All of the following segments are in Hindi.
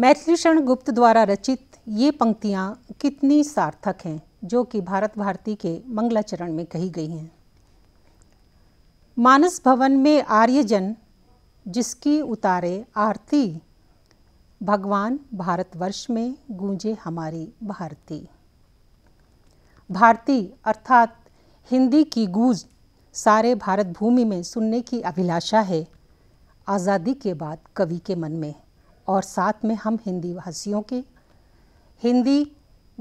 मैथिलीशरण गुप्त द्वारा रचित ये पंक्तियाँ कितनी सार्थक हैं जो कि भारत भारती के मंगलाचरण में कही गई हैं मानस भवन में आर्यजन जिसकी उतारे आरती भगवान भारतवर्ष में गूंजे हमारी भारती भारती अर्थात हिंदी की गूंज सारे भारत भूमि में सुनने की अभिलाषा है आज़ादी के बाद कवि के मन में और साथ में हम हिंदी भाषियों के हिंदी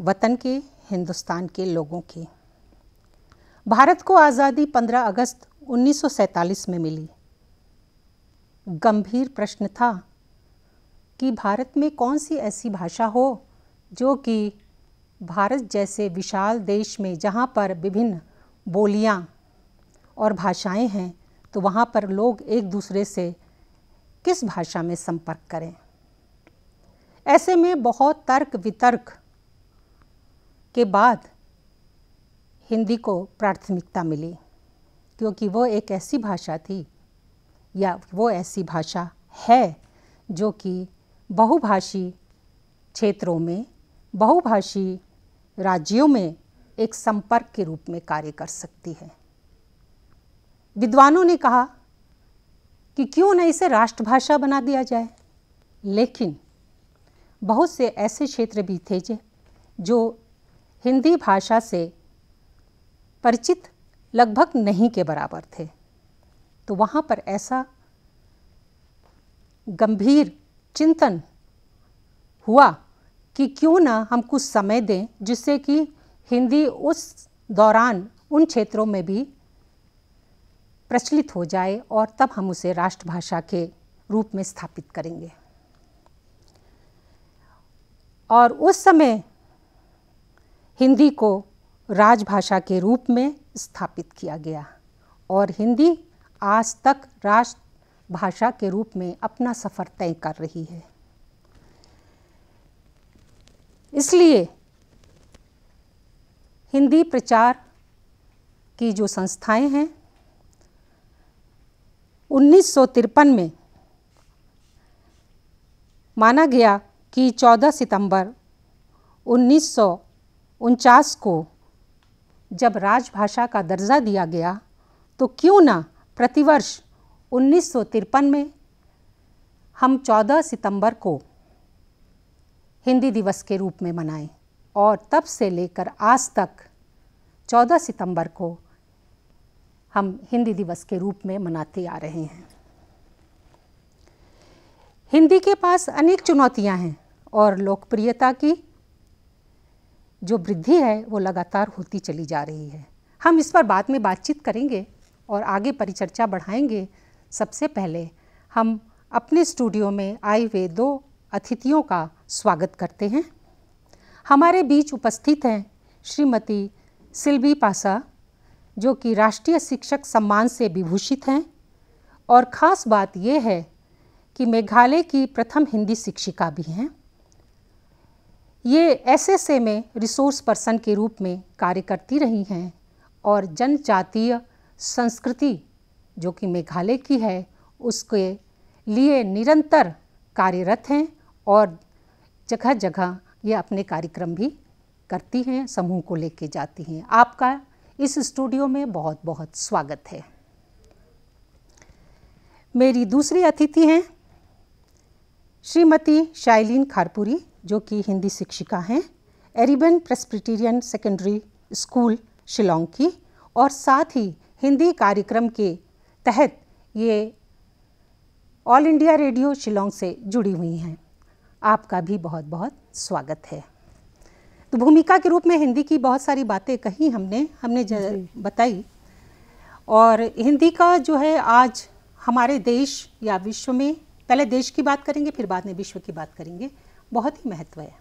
वतन के हिंदुस्तान के लोगों के भारत को आज़ादी 15 अगस्त 1947 में मिली गंभीर प्रश्न था कि भारत में कौन सी ऐसी भाषा हो जो कि भारत जैसे विशाल देश में जहाँ पर विभिन्न बोलियाँ और भाषाएं हैं तो वहाँ पर लोग एक दूसरे से किस भाषा में संपर्क करें ऐसे में बहुत तर्क वितर्क के बाद हिंदी को प्राथमिकता मिली क्योंकि वो एक ऐसी भाषा थी या वो ऐसी भाषा है जो कि बहुभाषी क्षेत्रों में बहुभाषी राज्यों में एक संपर्क के रूप में कार्य कर सकती है विद्वानों ने कहा कि क्यों न इसे राष्ट्रभाषा बना दिया जाए लेकिन बहुत से ऐसे क्षेत्र भी थे जो हिंदी भाषा से परिचित लगभग नहीं के बराबर थे तो वहाँ पर ऐसा गंभीर चिंतन हुआ कि क्यों ना हम कुछ समय दें जिससे कि हिंदी उस दौरान उन क्षेत्रों में भी प्रचलित हो जाए और तब हम उसे राष्ट्रभाषा के रूप में स्थापित करेंगे और उस समय हिंदी को राजभाषा के रूप में स्थापित किया गया और हिंदी आज तक राष्ट्रभाषा के रूप में अपना सफ़र तय कर रही है इसलिए हिंदी प्रचार की जो संस्थाएं हैं उन्नीस में माना गया कि 14 सितंबर उन्नीस को जब राजभाषा का दर्जा दिया गया तो क्यों ना प्रतिवर्ष उन्नीस में हम 14 सितंबर को हिंदी दिवस के रूप में मनाएं और तब से लेकर आज तक 14 सितंबर को हम हिंदी दिवस के रूप में मनाते आ रहे हैं हिंदी के पास अनेक चुनौतियां हैं और लोकप्रियता की जो वृद्धि है वो लगातार होती चली जा रही है हम इस पर बाद में बातचीत करेंगे और आगे परिचर्चा बढ़ाएंगे सबसे पहले हम अपने स्टूडियो में आए हुए दो अतिथियों का स्वागत करते हैं हमारे बीच उपस्थित हैं श्रीमती सिल्वी पासा जो कि राष्ट्रीय शिक्षक सम्मान से विभूषित हैं और ख़ास बात यह है कि मेघालय की प्रथम हिंदी शिक्षिका भी हैं ये एसएसए में रिसोर्स पर्सन के रूप में कार्य करती रही हैं और जनजातीय संस्कृति जो कि मेघालय की है उसके लिए निरंतर कार्यरत हैं और जगह जगह ये अपने कार्यक्रम भी करती हैं समूह को लेके जाती हैं आपका इस स्टूडियो में बहुत बहुत स्वागत है मेरी दूसरी अतिथि हैं श्रीमती शाइलिन खारपुरी जो कि हिंदी शिक्षिका हैं एरिबन प्रेस्पिटेरियन सेकेंडरी स्कूल शिलोंग की और साथ ही हिंदी कार्यक्रम के तहत ये ऑल इंडिया रेडियो शिलोंग से जुड़ी हुई हैं आपका भी बहुत बहुत स्वागत है तो भूमिका के रूप में हिंदी की बहुत सारी बातें कही हमने हमने बताई और हिंदी का जो है आज हमारे देश या विश्व में पहले देश की बात करेंगे फिर बाद में विश्व की बात करेंगे बहुत ही महत्व है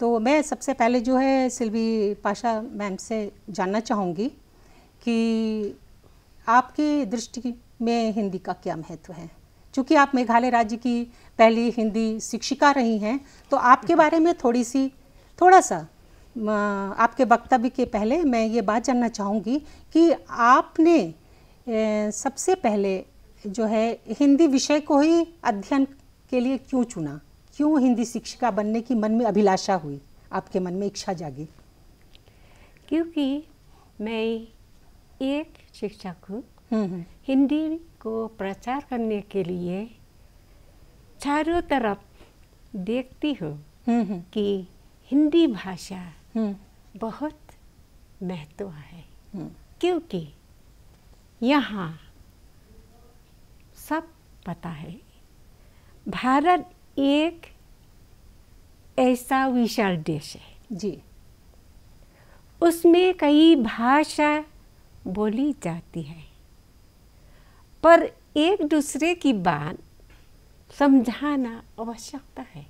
तो मैं सबसे पहले जो है सिल्वी पाशा मैम से जानना चाहूँगी कि आपके दृष्टि में हिंदी का क्या महत्व है चूँकि आप मेघालय राज्य की पहली हिंदी शिक्षिका रही हैं तो आपके बारे में थोड़ी सी थोड़ा सा आपके वक्तव्य के पहले मैं ये बात जानना चाहूँगी कि आपने सबसे पहले जो है हिंदी विषय को ही अध्ययन के लिए क्यों चुना क्यों हिंदी शिक्षिका बनने की मन में अभिलाषा हुई आपके मन में इच्छा जागी क्योंकि मैं एक शिक्षक हूँ हम्म, हम्म। हिंदी को प्रचार करने के लिए चारों तरफ देखती हूँ हम्म, कि हिंदी भाषा बहुत महत्व है क्योंकि यहाँ सब पता है भारत एक ऐसा विशाल देश है जी उसमें कई भाषा बोली जाती है पर एक दूसरे की बात समझाना आवश्यकता है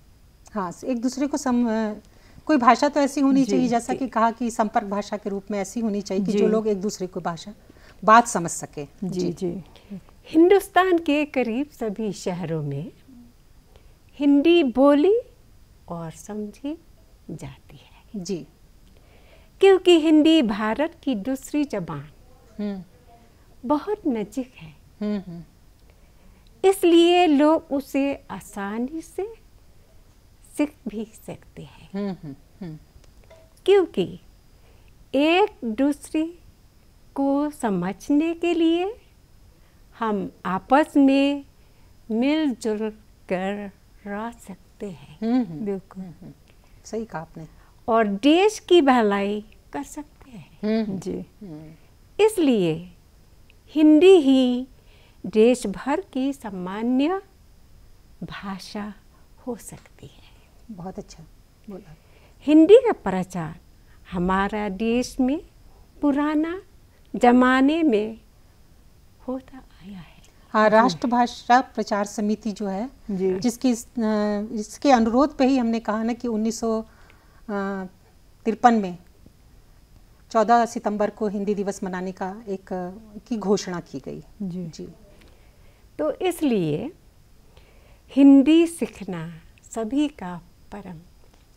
हाँ एक दूसरे को सम कोई भाषा तो ऐसी होनी चाहिए जैसा कि कहा कि संपर्क भाषा के रूप में ऐसी होनी चाहिए कि जो लोग एक दूसरे को भाषा बात समझ सके जी जी, जी। हिंदुस्तान के करीब सभी शहरों में हिंदी बोली और समझी जाती है जी क्योंकि हिंदी भारत की दूसरी जबान हम्म। बहुत नजीक है हम्म, हम्म। इसलिए लोग उसे आसानी से सीख भी सकते हैं क्योंकि एक दूसरे को समझने के लिए हम आपस में मिलजुल कर रह सकते हैं हम्म, हम्म, हम्म, बिल्कुल सही कहा आपने और देश की भलाई कर सकते हैं जी इसलिए हिंदी ही देश भर की सामान्य भाषा हो सकती है बहुत अच्छा बोला हिंदी का प्रचार हमारा देश में पुराना जमाने में होता हाँ राष्ट्रभाषा प्रचार समिति जो है जिसकी इसके अनुरोध पे ही हमने कहा ना कि उन्नीस तिरपन में 14 सितंबर को हिंदी दिवस मनाने का एक की घोषणा की गई जी जी तो इसलिए हिंदी सीखना सभी का परम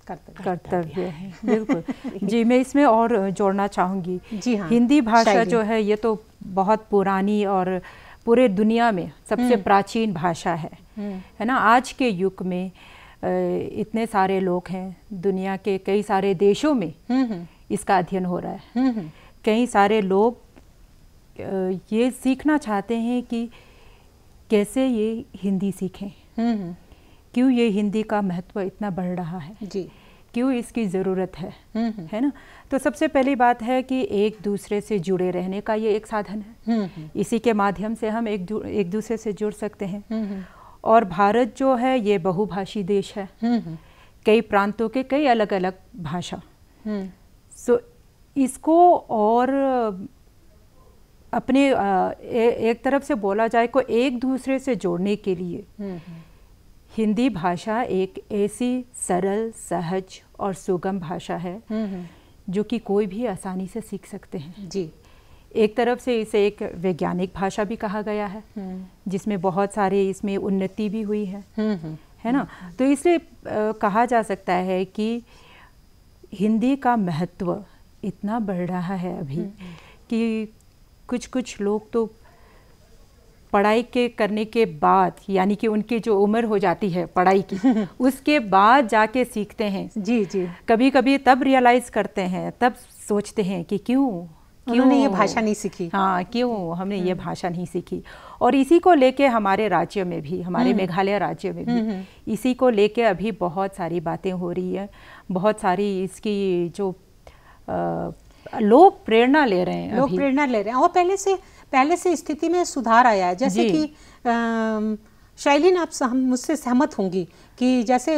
कर्तव्य है बिल्कुल जी मैं इसमें और जोड़ना चाहूँगी जी हाँ हिंदी भाषा जो है ये तो बहुत पुरानी और पूरे दुनिया में सबसे हम्म। प्राचीन भाषा है हम्म। है ना आज के युग में इतने सारे लोग हैं दुनिया के कई सारे देशों में हम्म, इसका अध्ययन हो रहा है कई सारे लोग ये सीखना चाहते हैं कि कैसे ये हिंदी सीखें क्यों ये हिंदी का महत्व इतना बढ़ रहा है जी क्यों इसकी ज़रूरत है हम्म, हम्म। है ना तो सबसे पहली बात है कि एक दूसरे से जुड़े रहने का ये एक साधन है हम्म, इसी के माध्यम से हम एक एक दूसरे से जुड़ सकते हैं और भारत जो है ये बहुभाषी देश है कई प्रांतों के कई अलग अलग भाषा सो इसको और अपने एक तरफ से बोला जाए को एक दूसरे से जोड़ने के लिए हिंदी भाषा एक ऐसी सरल सहज और सुगम भाषा है हम्म, हम्म। जो कि कोई भी आसानी से सीख सकते हैं जी एक तरफ से इसे एक वैज्ञानिक भाषा भी कहा गया है हम्म। जिसमें बहुत सारे इसमें उन्नति भी हुई है है ना तो इसलिए कहा जा सकता है कि हिंदी का महत्व इतना बढ़ रहा है अभी कि कुछ कुछ लोग तो पढ़ाई के करने के बाद यानी कि उनकी जो उम्र हो जाती है पढ़ाई की उसके बाद जाके सीखते हैं जी जी कभी कभी तब रियलाइज करते हैं तब सोचते हैं कि क्यों क्यों ये भाषा नहीं सीखी हाँ क्यों हमने ये हम्म। भाषा नहीं सीखी और इसी को लेके हमारे राज्य में भी हमारे हम्म। मेघालय राज्य में भी हम्म, इसी को लेके अभी बहुत सारी बातें हो रही है बहुत सारी इसकी जो आ, लोग प्रेरणा ले रहे हैं लोग प्रेरणा ले रहे हैं और पहले से पहले से स्थिति में सुधार आया है जैसे कि शैलिन आप मुझसे सहमत होंगी कि जैसे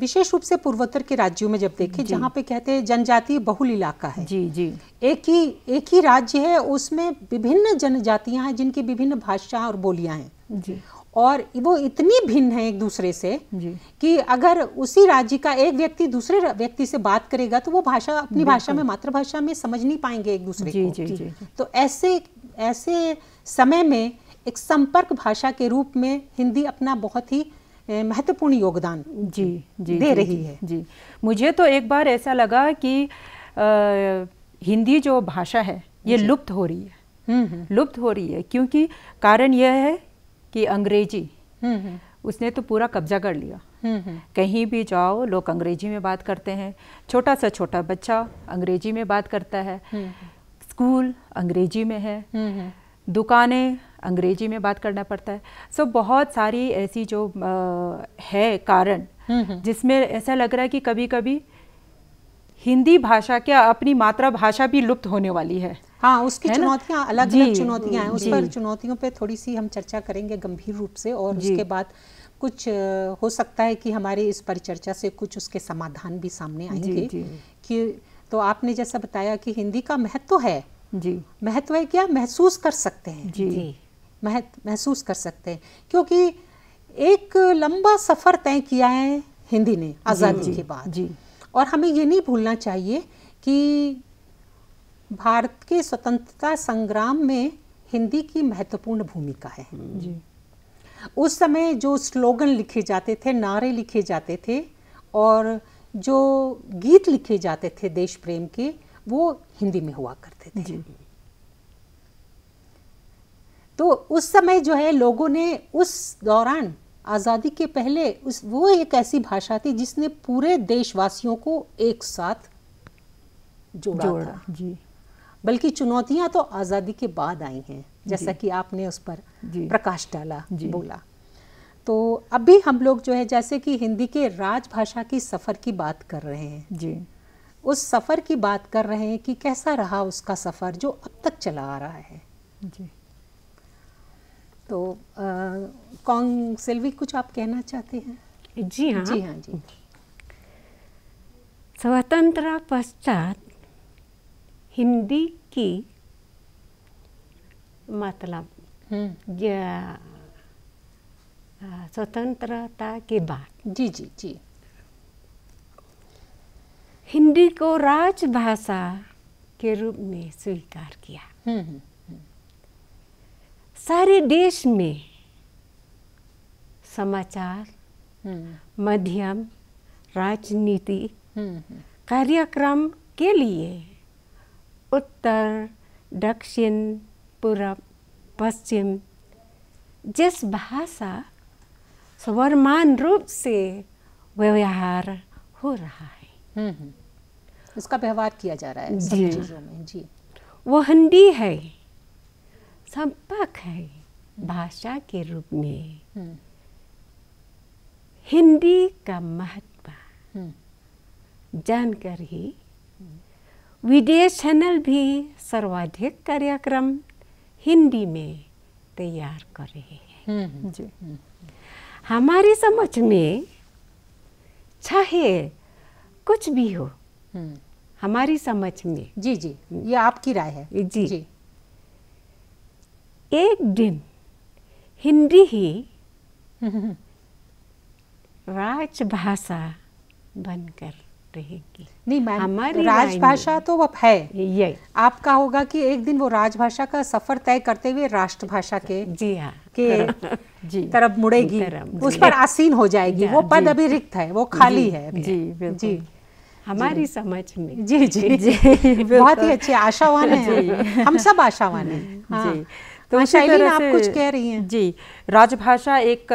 विशेष रूप से पूर्वोत्तर के राज्यों में जब देखें जहाँ पे कहते हैं जनजातीय बहुल इलाका है जी जी एक ही एक ही राज्य है उसमें विभिन्न जनजातियाँ हैं जिनकी विभिन्न भाषा और बोलियाँ हैं जी और वो इतनी भिन्न है एक दूसरे से कि अगर उसी राज्य का एक व्यक्ति दूसरे व्यक्ति से बात करेगा तो वो भाषा अपनी भाषा में मातृभाषा में समझ नहीं पाएंगे एक दूसरे जी, को जी, जी, जी। तो ऐसे ऐसे समय में एक संपर्क भाषा के रूप में हिंदी अपना बहुत ही महत्वपूर्ण योगदान जी जी दे जी, रही जी, है जी मुझे तो एक बार ऐसा लगा कि आ, हिंदी जो भाषा है ये लुप्त हो रही है हम्म, हम्म। लुप्त हो रही है क्योंकि कारण यह है कि अंग्रेजी हम्म, उसने तो पूरा कब्जा कर लिया कहीं भी जाओ लोग अंग्रेजी में बात करते हैं छोटा सा छोटा बच्चा अंग्रेजी में बात करता है स्कूल अंग्रेजी में है हम्म, हम्म। दुकानें अंग्रेजी में बात करना पड़ता है सो so, बहुत सारी ऐसी जो आ, है कारण हम्म, जिसमें ऐसा लग रहा है कि कभी कभी हिंदी भाषा क्या अपनी मातृभाषा भी लुप्त होने वाली है हाँ उसकी चुनौतियाँ अलग अलग चुनौतियाँ हैं उस पर चुनौतियों पे थोड़ी सी हम चर्चा करेंगे गंभीर रूप से और उसके बाद कुछ हो सकता है कि हमारे इस परिचर्चा से कुछ उसके समाधान भी सामने आएंगे कि तो आपने जैसा बताया कि हिंदी का महत्व है जी महत्व है क्या महसूस कर सकते हैं जी महत्व महसूस कर सकते हैं क्योंकि एक लंबा सफ़र तय किया है हिंदी ने आज़ादी के बाद जी और हमें ये नहीं भूलना चाहिए कि भारत के स्वतंत्रता संग्राम में हिंदी की महत्वपूर्ण भूमिका है जी उस समय जो स्लोगन लिखे जाते थे नारे लिखे जाते थे और जो गीत लिखे जाते थे देश प्रेम के वो हिंदी में हुआ करते थे तो उस समय जो है लोगों ने उस दौरान आज़ादी के पहले उस वो एक ऐसी भाषा थी जिसने पूरे देशवासियों को एक साथ जोड़ा, जोड़ा था। जी बल्कि चुनौतियां तो आज़ादी के बाद आई हैं जैसा कि आपने उस पर प्रकाश डाला बोला तो अभी हम लोग जो है जैसे कि हिंदी के राजभाषा की सफ़र की बात कर रहे हैं जी उस सफ़र की बात कर रहे हैं कि कैसा रहा उसका सफ़र जो अब तक चला आ रहा है जी तो कॉन्ग सिल्वी कुछ आप कहना चाहते हैं जी हाँ जी हाँ जी स्वतंत्र पश्चात हिंदी की मतलब हम्म। स्वतंत्रता के बाद जी जी जी हिंदी को राजभाषा के रूप में स्वीकार किया हम्म, हम्म, हम्म। सारे देश में समाचार मध्यम राजनीति कार्यक्रम के लिए उत्तर दक्षिण पूर्व पश्चिम जिस भाषा सो रूप से व्यवहार हो रहा है उसका व्यवहार किया जा रहा है जी चीज़ों में जी वो हंडी है संपर्क है भाषा के रूप में हम्म। हिंदी का महत्व हम्म। जानकर ही हम्म। विदेश चैनल भी सर्वाधिक कार्यक्रम हिंदी में तैयार कर रहे हैं जी हमारी समझ में चाहे कुछ भी हो हम्म। हमारी समझ में जी जी हम्म। ये आपकी राय है जी, जी। एक दिन हिंदी ही राजभाषा बनकर रहेगी नहीं मैम हमारी राजभाषा तो अब है ये आपका होगा कि एक दिन वो राजभाषा का सफर तय करते हुए राष्ट्रभाषा के जी हाँ के जी तरफ मुड़ेगी उस पर आसीन हो जाएगी वो पद अभी रिक्त है वो खाली है जी जी हमारी समझ में जी जी जी बहुत ही अच्छे आशावान है हम सब आशावान हैं जी हाँ। तो हाँ, शैलीन आप कुछ कह रही हैं जी राजभाषा एक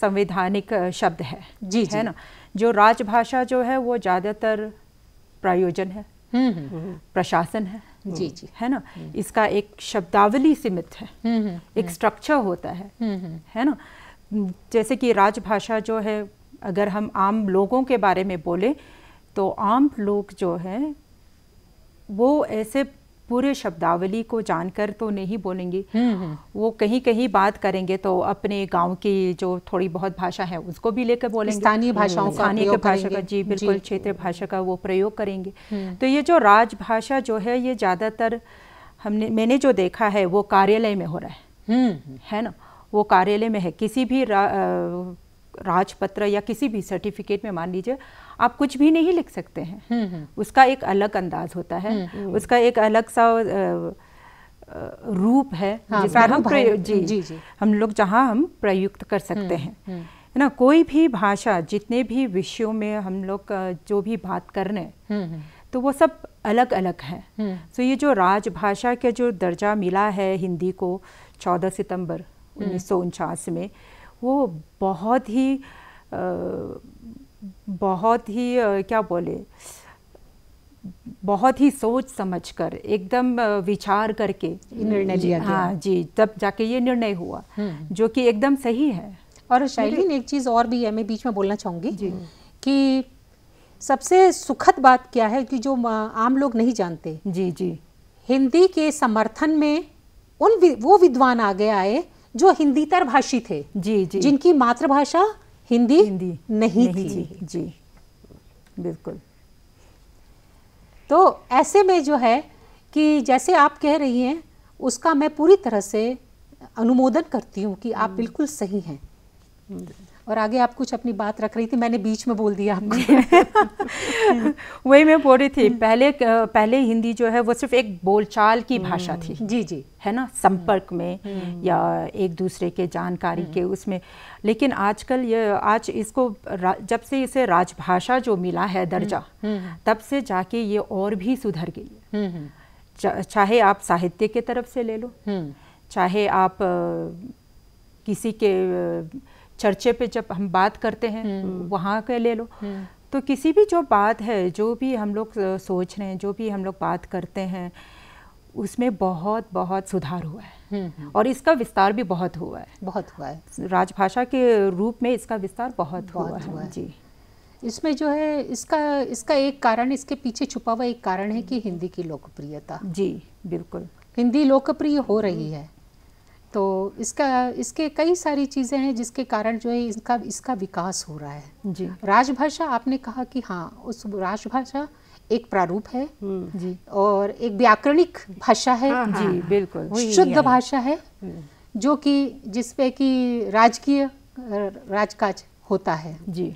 संवैधानिक शब्द है जी है ना जो राजभाषा जो है वो ज़्यादातर प्रायोजन है हम्म, हम्म। हम्म, प्रशासन है जी जी है ना इसका एक शब्दावली सीमित है एक स्ट्रक्चर होता है है ना जैसे कि राजभाषा जो है अगर हम आम लोगों के बारे में बोले तो आम लोग जो है वो ऐसे पूरे शब्दावली को जानकर तो नहीं बोलेंगे हम्म, हम्म। वो कहीं कहीं बात करेंगे तो अपने गांव की जो थोड़ी बहुत भाषा है उसको भी लेकर बोलेंगे स्थानीय भाषाओं स्थानीय भाषा का जी बिल्कुल क्षेत्रीय भाषा का वो प्रयोग करेंगे हम्म। तो ये जो राजभाषा जो है ये ज़्यादातर हमने मैंने जो देखा है वो कार्यालय में हो रहा है है ना वो कार्यालय में है किसी भी राजपत्र या किसी भी सर्टिफिकेट में मान लीजिए आप कुछ भी नहीं लिख सकते हैं हम्म, हम्म। उसका एक अलग अंदाज होता है हम्म, उसका एक अलग सा रूप है हाँ, हम जी, जी, जी हम लोग जहाँ हम प्रयुक्त कर सकते हैं है ना कोई भी भाषा जितने भी विषयों में हम लोग जो भी बात कर रहे हैं तो वो सब अलग अलग है सो तो ये जो राजभाषा का जो दर्जा मिला है हिंदी को 14 सितंबर उन्नीस में वो बहुत ही बहुत ही क्या बोले बहुत ही सोच समझ कर एकदम विचार करके निर्णय लिया हाँ जी तब जाके ये निर्णय हुआ हम्म। जो कि एकदम सही है और शैलिन एक चीज़ और भी है मैं बीच में बोलना चाहूँगी कि सबसे सुखद बात क्या है कि जो आम लोग नहीं जानते जी जी हिंदी के समर्थन में उन वो विद्वान आगे आए जो हिंदीतर भाषी थे जी जी जिनकी मातृभाषा हिंदी हिंदी नहीं, नहीं थी जी, जी बिल्कुल तो ऐसे में जो है कि जैसे आप कह रही हैं उसका मैं पूरी तरह से अनुमोदन करती हूँ कि आप हम्म। बिल्कुल सही हैं हम्म। और आगे आप कुछ अपनी बात रख रही थी मैंने बीच में बोल दिया आपको वही मैं बोल रही थी हम्म। पहले पहले हिंदी जो है वो सिर्फ एक बोलचाल की भाषा हम्म। थी जी जी है ना संपर्क में हम्म। या एक दूसरे के जानकारी के उसमें लेकिन आजकल ये आज इसको जब से इसे राजभाषा जो मिला है दर्जा तब से जाके ये और भी सुधर गई है चाहे आप साहित्य के तरफ से ले लो चाहे आप किसी के चर्चे पे जब हम बात करते हैं हम्म। वहाँ के ले लो हम्म। तो किसी भी जो बात है जो भी हम लोग सोच रहे हैं जो भी हम लोग बात करते हैं उसमें बहुत बहुत सुधार हुआ है हम्म, और इसका विस्तार भी बहुत हुआ है बहुत हुआ है राजभाषा के रूप में इसका विस्तार बहुत, बहुत हुआ, हुआ है जी इसमें जो है इसका इसका एक कारण इसके पीछे छुपा हुआ एक कारण है कि हिंदी की लोकप्रियता जी बिल्कुल हिंदी लोकप्रिय हो रही है तो इसका इसके कई सारी चीज़ें हैं जिसके कारण जो है इसका इसका विकास हो रहा है जी राजभाषा आपने कहा कि हाँ उस राजभाषा एक प्रारूप है हम्म, जी और एक व्याकरणिक भाषा है हाँ, हाँ, जी बिल्कुल शुद्ध भाषा है हम्म। जो कि जिसपे कि राजकीय राजकाज होता है जी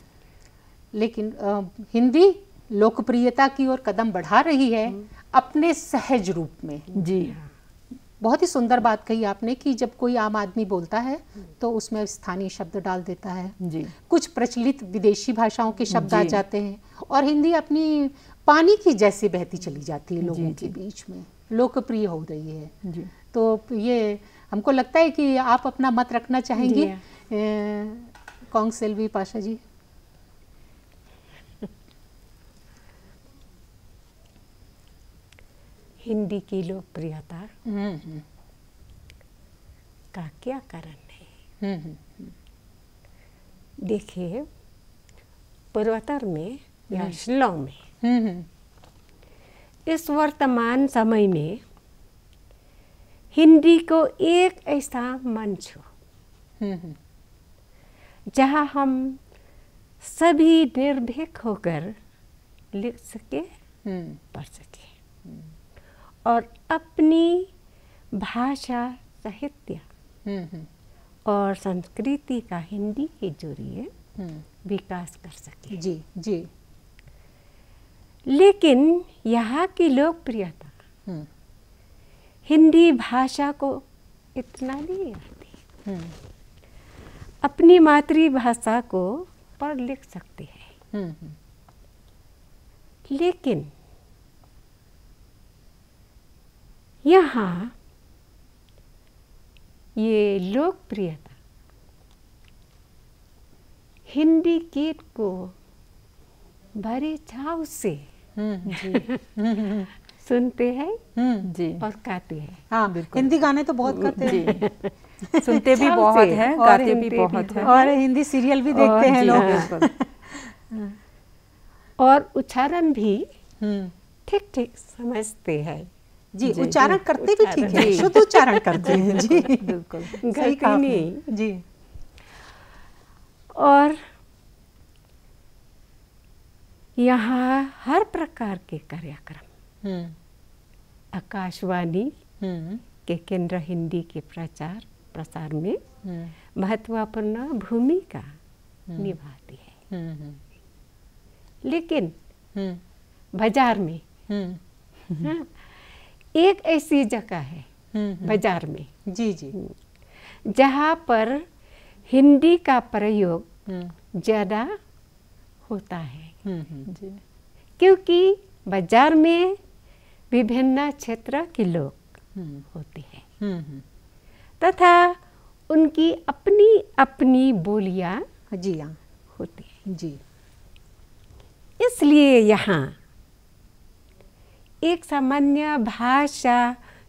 लेकिन आ, हिंदी लोकप्रियता की ओर कदम बढ़ा रही है हम्म। अपने सहज रूप में जी बहुत ही सुंदर बात कही आपने कि जब कोई आम आदमी बोलता है तो उसमें स्थानीय शब्द डाल देता है जी कुछ प्रचलित विदेशी भाषाओं के शब्द आ जाते हैं और हिंदी अपनी पानी की जैसी बहती चली जाती है लोगों के बीच में लोकप्रिय हो रही है जी तो ये हमको लगता है कि आप अपना मत रखना चाहेंगी कौंग सेल्वी पाशा जी हिंदी की लोकप्रियता हम्म, हम्म। का क्या कारण है हम्म, देखिए पूर्वोत्तर में या शिलोंग में इस वर्तमान समय में हिंदी को एक ऐसा मंच हो जहाँ हम सभी निर्भीक होकर लिख सके पढ़ सके और अपनी भाषा साहित्य हम्म, हम्म। और संस्कृति का हिंदी के जरिए हम्म। विकास कर सके जी जी लेकिन यहाँ की लोकप्रियता हिंदी भाषा को इतना नहीं आती अपनी मातृभाषा को पढ़ लिख सकते हैं लेकिन यहाँ ये लोकप्रियता हिंदी गीत को भरे छाव से हम्म। जी। सुनते हैं हम्म। जी और गाते हैं हाँ बिल्कुल हिंदी गाने तो बहुत करते हैं सुनते भी बहुत हैं है, गाते भी बहुत तो हैं और हिंदी सीरियल भी देखते हैं लोग और उच्चारण भी हम्म। ठीक ठीक समझते हैं जी उच्चारण करते भी ठीक है शुद्ध उच्चारण करते हैं जी बिल्कुल सही कहा नहीं जी और यहाँ हर प्रकार के कार्यक्रम हम्म। आकाशवाणी हम्म। के केंद्र हिंदी के प्रचार प्रसार में हम्म। महत्वपूर्ण भूमिका निभाती है लेकिन बाजार में हाँ, एक ऐसी जगह है हम्म, हम्म। बाजार में जी जी जहाँ पर हिंदी का प्रयोग हम्म। ज़्यादा होता है क्योंकि बाजार में विभिन्न क्षेत्र के लोग होते हैं तथा उनकी अपनी अपनी बोलियाँ जी हाँ। होती हैं जी इसलिए यहाँ एक सामान्य भाषा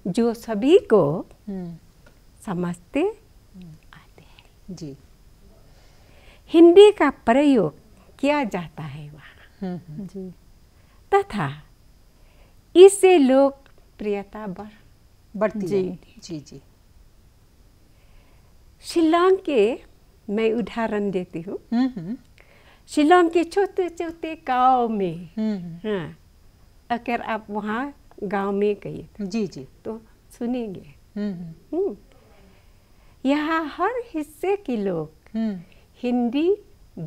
जो सभी को हम्म। समझते आते हैं जी हिंदी का प्रयोग किया जाता है वहाँ हम्म, हम्म। जी तथा इससे लोग प्रियता बढ़ बढ़ती जी जी जी शिलोंग के मैं उदाहरण देती हूँ शिलोंग के छोटे छोटे गाँव में हाँ अगर आप वहाँ गांव में गए जी जी तो सुनेंगे हम्म, हम्म। हम्म। यहाँ हर हिस्से के लोग हिंदी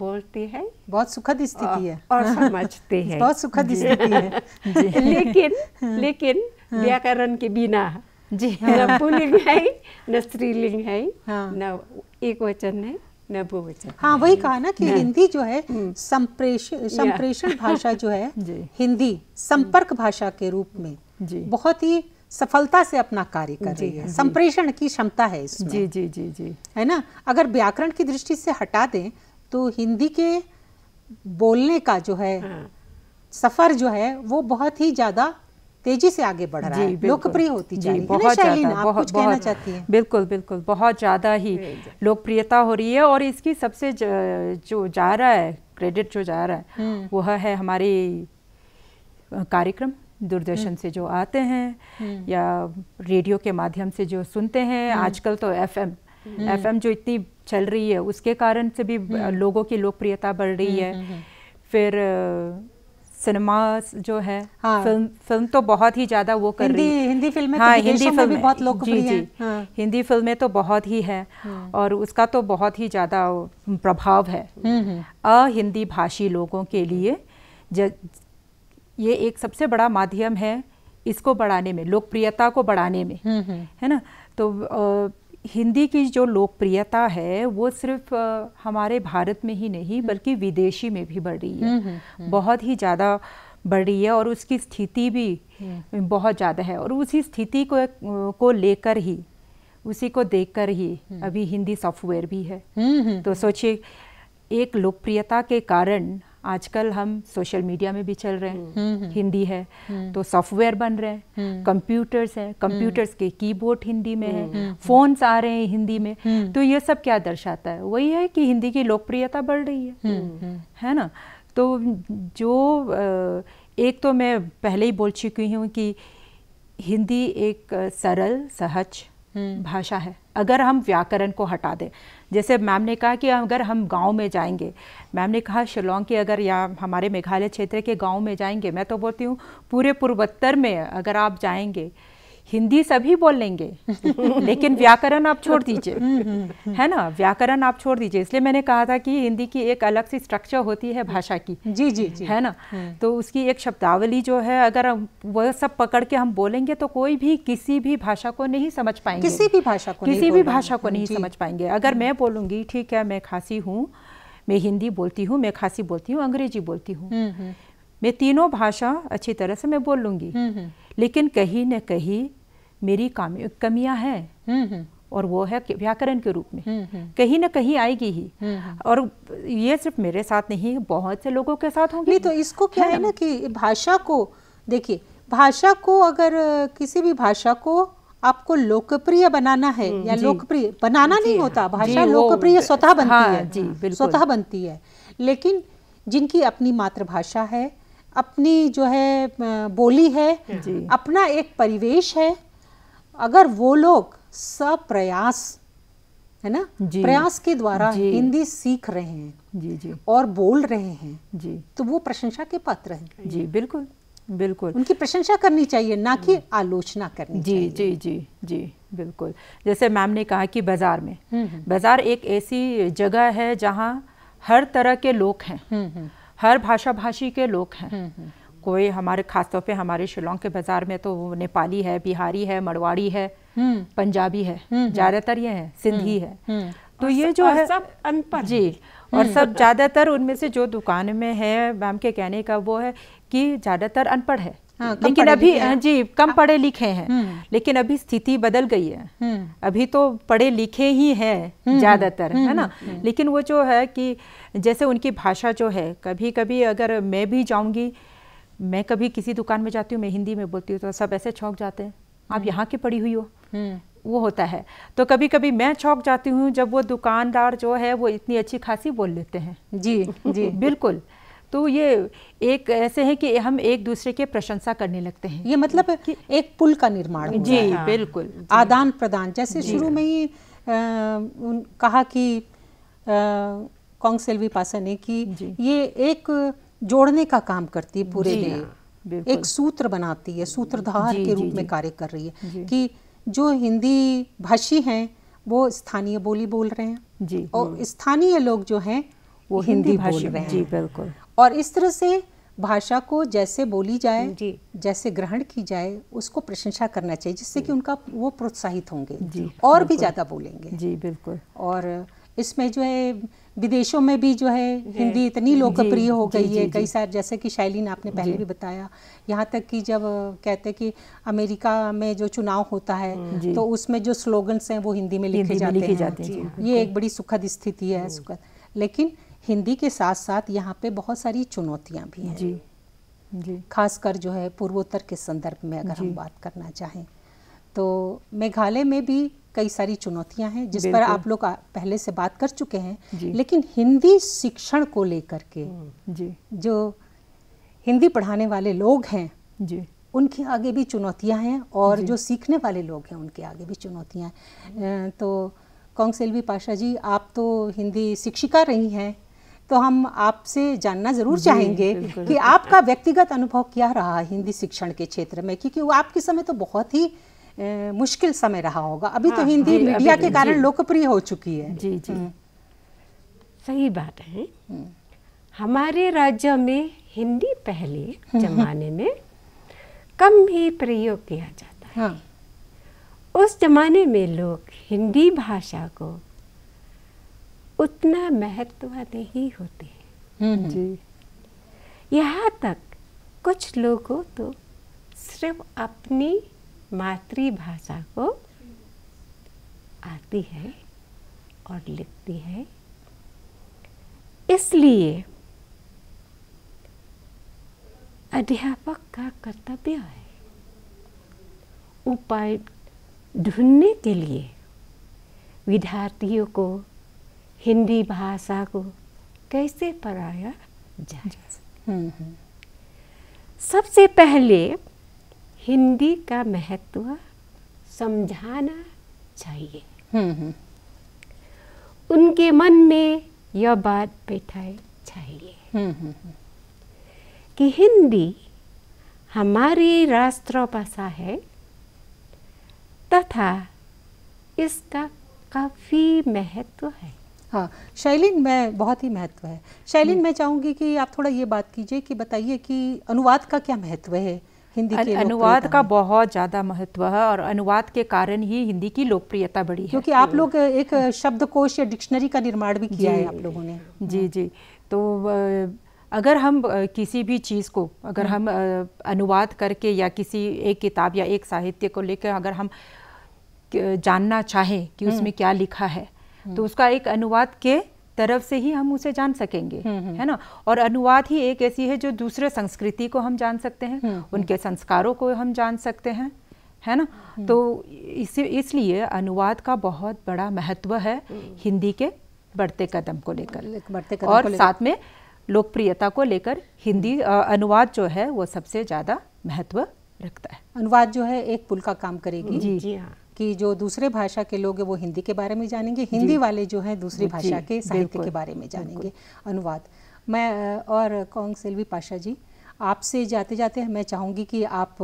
बोलते हैं बहुत सुखद स्थिति है और समझते हैं बहुत सुखद स्थिति है लेकिन हाँ। लेकिन हाँ। व्याकरण के बिना जी न पुलिंग है न स्त्रीलिंग है हाँ। न एक वचन है नबुवचन हाँ वही कहा ना कि हिंदी जो है हम्म। संप्रेषण संप्रेषण भाषा जो है हिंदी संपर्क भाषा के रूप में बहुत ही सफलता से अपना कार्य कर रही है हाँ। संप्रेषण की क्षमता है इसमें जी जी जी जी है ना अगर व्याकरण की दृष्टि से हटा दें तो हिंदी के बोलने का जो है हाँ। सफ़र जो है वो बहुत ही ज़्यादा तेजी से आगे बढ़ रहा है लोकप्रिय होती जा रही है बहुत ज्यादा बहुत कहना चाहती हैं बिल्कुल बिल्कुल बहुत ज़्यादा ही लोकप्रियता हो रही है और इसकी सबसे जो जा रहा है क्रेडिट जो जा रहा है हम्म। वह है हमारे कार्यक्रम दूरदर्शन हम्म। से जो आते हैं हम्म। या रेडियो के माध्यम से जो सुनते हैं आजकल तो एफएम एफएम जो इतनी चल रही है उसके कारण से भी लोगों की लोकप्रियता बढ़ रही है फिर सिनेमा जो है हाँ। फिल्म फिल्म तो बहुत ही ज्यादा वो कर हिंदी, रही है हिंदी फिल्में तो हाँ, तो हिंदी फिल्म भी बहुत लोकप्रिय जी, जी, हाँ। हिंदी फिल्में तो बहुत ही है हाँ। और उसका तो बहुत ही ज्यादा प्रभाव है हम्म, हम्म। हिंदी भाषी लोगों के लिए ये एक सबसे बड़ा माध्यम है इसको बढ़ाने में लोकप्रियता को बढ़ाने में हम्म, है ना तो हिंदी की जो लोकप्रियता है वो सिर्फ हमारे भारत में ही नहीं हम्म। बल्कि विदेशी में भी बढ़ रही है हम्म, हम्म, बहुत ही ज़्यादा बढ़ रही है और उसकी स्थिति भी बहुत ज़्यादा है और उसी स्थिति को को लेकर ही उसी को देखकर ही अभी हिंदी सॉफ्टवेयर भी है तो सोचिए एक लोकप्रियता के कारण आजकल हम सोशल मीडिया में भी चल रहे हैं हम्म, हम्म। हिंदी है हम्म। तो सॉफ्टवेयर बन रहे हैं कंप्यूटर्स हैं कंप्यूटर्स के कीबोर्ड हिंदी में है फोन्स आ रहे हैं हिंदी में तो ये सब क्या दर्शाता है वही है कि हिंदी की लोकप्रियता बढ़ रही है है ना तो जो एक तो मैं पहले ही बोल चुकी हूँ कि हिंदी एक सरल सहज भाषा है अगर हम व्याकरण को हटा दें जैसे मैम ने कहा कि अगर हम गांव में जाएंगे मैम ने कहा शिलोंग के अगर या हमारे मेघालय क्षेत्र के गांव में जाएंगे मैं तो बोलती हूँ पूरे पूर्वोत्तर में अगर आप जाएंगे हिंदी सभी बोल लेंगे लेकिन व्याकरण आप छोड़ दीजिए हम्म, हम्म, हम्म। है ना व्याकरण आप छोड़ दीजिए इसलिए मैंने कहा था कि हिंदी की एक अलग सी स्ट्रक्चर होती है भाषा की जी जी, जी है ना तो उसकी एक शब्दावली जो है अगर वह सब पकड़ के हम बोलेंगे तो कोई भी किसी भी भाषा को नहीं समझ पाएंगे किसी भी भाषा को किसी भी भाषा को नहीं समझ पाएंगे अगर मैं बोलूँगी ठीक है मैं खांसी हूँ मैं हिंदी बोलती हूँ मैं खांसी बोलती हूँ अंग्रेजी बोलती हूँ मैं तीनों भाषा अच्छी तरह से मैं बोल लूंगी लेकिन कहीं न कहीं मेरी कमियां हैं हम्म, हम्म। और वो है व्याकरण के रूप में हम्म, कहीं ना कहीं आएगी ही और ये सिर्फ मेरे साथ नहीं बहुत से लोगों के साथ होंगे तो इसको क्या है, ना कि भाषा को देखिए भाषा को अगर किसी भी भाषा को आपको लोकप्रिय बनाना है या लोकप्रिय बनाना नहीं होता भाषा लोकप्रिय स्वतः बनती हाँ, है जी हाँ, स्वतः बनती है लेकिन जिनकी अपनी मातृभाषा है अपनी जो है बोली है अपना एक परिवेश है अगर वो लोग सप्रयास है ना प्रयास के द्वारा हिंदी सीख रहे हैं जी जी और बोल रहे हैं जी तो वो प्रशंसा के पात्र हैं जी बिल्कुल बिल्कुल उनकी प्रशंसा करनी चाहिए ना कि आलोचना करनी जी चाहिए। जी जी जी बिल्कुल जैसे मैम ने कहा कि बाज़ार में हम्म, हम्म। बाज़ार एक ऐसी जगह है जहाँ हर तरह के लोग हैं हम्म, हर भाषा भाषी के लोग हैं कोई हमारे खासतौर पे हमारे शिलोंग के बाज़ार में तो नेपाली है बिहारी है मरवाड़ी है हम्म। पंजाबी है हम्म, हम्म। ज़्यादातर ये है सिंधी है तो ये जो है सब अनपढ़ जी और सब ज़्यादातर उनमें से जो दुकान में है मैम के कहने का वो है कि ज़्यादातर अनपढ़ है हाँ, लेकिन अभी जी कम पढ़े लिखे हैं लेकिन अभी स्थिति बदल गई है अभी तो पढ़े लिखे ही है ज़्यादातर है ना लेकिन वो जो है कि जैसे उनकी भाषा जो है कभी कभी अगर मैं भी जाऊंगी मैं कभी किसी दुकान में जाती हूँ मैं हिंदी में बोलती हूँ तो सब ऐसे चौंक जाते हैं आप हम्म। यहाँ की पड़ी हुई हो हम्म। वो होता है तो कभी कभी मैं चौंक जाती हूँ जब वो दुकानदार जो है वो इतनी अच्छी खासी बोल लेते हैं जी जी बिल्कुल तो ये एक ऐसे है कि हम एक दूसरे के प्रशंसा करने लगते हैं ये मतलब एक पुल का निर्माण जी हाँ। बिल्कुल आदान प्रदान जैसे शुरू में ही आ, उन, कहा कि कौंग सेल्वी पासा ने कि ये एक जोड़ने का काम करती है पूरे दिन हाँ, एक सूत्र बनाती है सूत्रधार के रूप में कार्य कर रही है कि जो हिंदी भाषी हैं वो स्थानीय बोली बोल रहे हैं जी और हाँ। स्थानीय लोग जो हैं वो हिंदी बोल रहे हैं जी बिल्कुल और इस तरह से भाषा को जैसे बोली जाए जी जैसे ग्रहण की जाए उसको प्रशंसा करना चाहिए जिससे कि उनका वो प्रोत्साहित होंगे जी और भी ज़्यादा बोलेंगे जी बिल्कुल और इसमें जो है विदेशों में भी जो है हिंदी इतनी लोकप्रिय हो गई है कई सारे जैसे कि शैलिन आपने पहले भी बताया यहाँ तक कि जब कहते हैं कि अमेरिका में जो चुनाव होता है हम्म। तो उसमें जो स्लोगन्स हैं वो हिंदी में लिखे जाते हैं ये एक बड़ी सुखद स्थिति है सुखद लेकिन हिंदी के साथ साथ यहाँ पे बहुत सारी चुनौतियाँ भी हैं खासकर जो है पूर्वोत्तर के संदर्भ में अगर हम बात करना चाहें तो मेघालय में भी कई सारी चुनौतियां हैं जिस पर आप लोग पहले से बात कर चुके हैं लेकिन हिंदी शिक्षण को लेकर के हम्म, जी जो हिंदी पढ़ाने वाले लोग हैं जी उनके आगे भी चुनौतियां हैं और जो सीखने वाले लोग हैं उनके आगे भी चुनौतियां हैं तो कौंसेलवी पाशा जी आप तो हिंदी शिक्षिका रही हैं तो हम आपसे जानना ज़रूर चाहेंगे कि आपका व्यक्तिगत अनुभव क्या रहा हिंदी शिक्षण के क्षेत्र में क्योंकि वो आपके समय तो बहुत ही मुश्किल समय रहा होगा अभी तो हाँ, तो हिंदी मीडिया के कारण लोकप्रिय हो चुकी है जी जी हम्म। सही बात है हम्म। हमारे राज्य में हिंदी पहले हम्म, जमाने में कम ही प्रयोग किया जाता है हाँ। उस जमाने में लोग हिंदी भाषा को उतना महत्व नहीं होते जी यहाँ तक कुछ लोगों तो सिर्फ अपनी मातृभाषा को आती है और लिखती है इसलिए अध्यापक का कर्तव्य है उपाय ढूंढने के लिए विद्यार्थियों को हिंदी भाषा को कैसे पढ़ाया जाए हम्म, हम्म। सबसे पहले हिंदी का महत्व समझाना चाहिए हम्म, हम्म। उनके मन में यह बात बैठाए चाहिए हम्म, कि हिंदी हमारी राष्ट्रभाषा है तथा इसका काफ़ी महत्व है हाँ शैलिन में बहुत ही महत्व है शैलिन मैं चाहूंगी कि आप थोड़ा ये बात कीजिए कि बताइए कि अनुवाद का क्या महत्व है हिंदी के अनुवाद का बहुत ज़्यादा महत्व है और अनुवाद के कारण ही हिंदी की लोकप्रियता बढ़ी है क्योंकि आप लोग एक शब्दकोश या डिक्शनरी का निर्माण भी किया है आप लोगों ने जी हाँ। जी तो अगर हम किसी भी चीज़ को अगर हाँ। हम अनुवाद करके या किसी एक किताब या एक साहित्य को लेकर अगर हम जानना चाहें कि हाँ। उसमें क्या लिखा है तो उसका एक अनुवाद के तरफ से ही हम उसे जान सकेंगे हम्म, हम्म। है ना और अनुवाद ही एक ऐसी है जो दूसरे संस्कृति को हम जान सकते हैं हम्म, उनके संस्कारों को हम जान सकते हैं है ना तो इसलिए अनुवाद का बहुत बड़ा महत्व है हिंदी के बढ़ते कदम को लेकर बढ़ते कदम और साथ में लोकप्रियता को लेकर हिंदी अनुवाद जो है वो सबसे ज़्यादा महत्व रखता है अनुवाद जो है एक पुल का काम करेगी जी जी हाँ कि जो दूसरे भाषा के लोग हैं वो हिंदी के बारे में जानेंगे हिंदी वाले जो हैं दूसरी भाषा के साहित्य के बारे में जानेंगे अनुवाद मैं और कौंग सेल्वी पाशा जी आपसे जाते जाते मैं चाहूँगी कि आप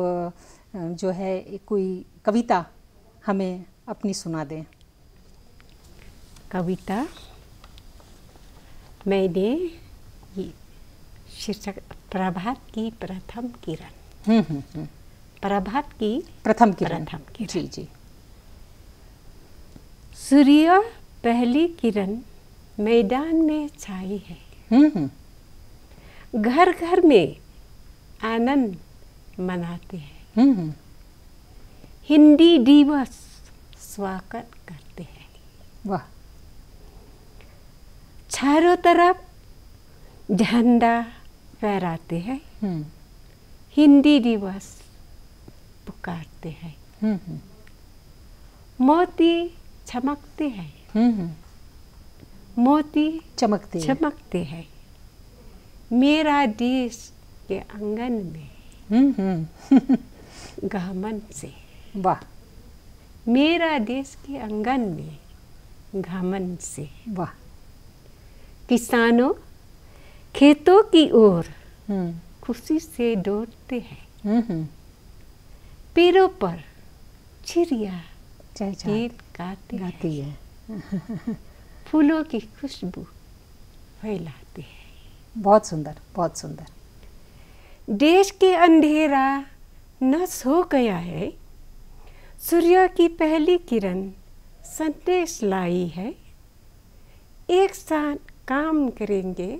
जो है कोई कविता हमें अपनी सुना दें कविता मैंने शीर्षक प्रभात की प्रथम किरण हम्म, हम्म, हम्म। प्रभात की प्रथम किरण प्रथम किरण जी जी सूर्य पहली किरण मैदान में छाई है हम्म। घर घर में आनंद मनाते हैं हम्म। हिंदी दिवस स्वागत करते हैं वाह चारों तरफ झंडा फहराते हैं हम्म। हिंदी दिवस पुकारते हैं मोती चमकते हैं हम्म, हम्म। मोती चमकते चमकते हैं हम्म, मेरा देश के आंगन में गहमन से वाह मेरा देश के आंगन में घमन से वाह किसानों खेतों की ओर खुशी से दौड़ते हैं पेड़ों पर चिड़िया चहचहाट गाती, गाती है, है। फूलों की खुशबू फैलाती है बहुत सुंदर बहुत सुंदर देश के अंधेरा न सो गया है सूर्य की पहली किरण संदेश लाई है एक साथ काम करेंगे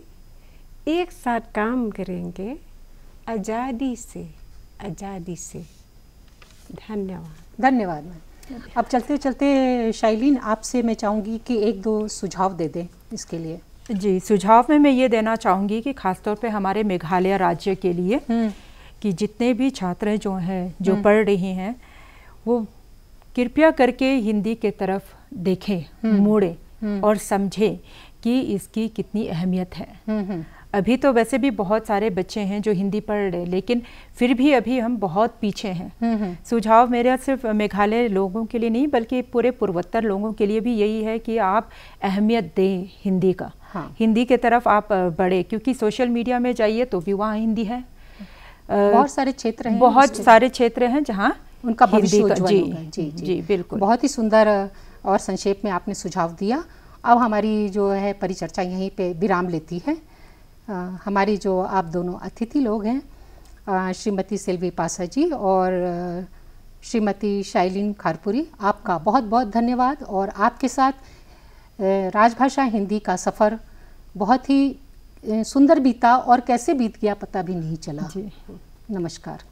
एक साथ काम करेंगे आज़ादी से आज़ादी से धन्यवाद धन्यवाद मैम अब चलते चलते शाइलिन आपसे मैं चाहूँगी कि एक दो सुझाव दे दें इसके लिए जी सुझाव में मैं ये देना चाहूँगी कि ख़ासतौर पे हमारे मेघालय राज्य के लिए हम्म। कि जितने भी छात्र जो हैं जो हम्म। पढ़ रही हैं वो कृपया करके हिंदी के तरफ देखें हम्म। मोड़ें और समझें कि इसकी कितनी अहमियत है अभी तो वैसे भी बहुत सारे बच्चे हैं जो हिंदी पढ़ रहे लेकिन फिर भी अभी हम बहुत पीछे हैं हम्म, हम्म। सुझाव मेरा सिर्फ मेघालय लोगों के लिए नहीं बल्कि पूरे पूर्वोत्तर लोगों के लिए भी यही है कि आप अहमियत दें हिंदी का हाँ। हिंदी के तरफ आप बढ़े क्योंकि सोशल मीडिया में जाइए तो भी वहाँ हिंदी है बहुत सारे क्षेत्र हैं बहुत सारे क्षेत्र हैं जहाँ उनका भविष्य जी, जी जी जी बिल्कुल बहुत ही सुंदर और संक्षेप में आपने सुझाव दिया अब हमारी जो है परिचर्चा यहीं पे विराम लेती है हमारी जो आप दोनों अतिथि लोग हैं श्रीमती सिल्वी पासा जी और श्रीमती शाइलिन खारपुरी आपका बहुत बहुत धन्यवाद और आपके साथ राजभाषा हिंदी का सफ़र बहुत ही सुंदर बीता और कैसे बीत गया पता भी नहीं चला नमस्कार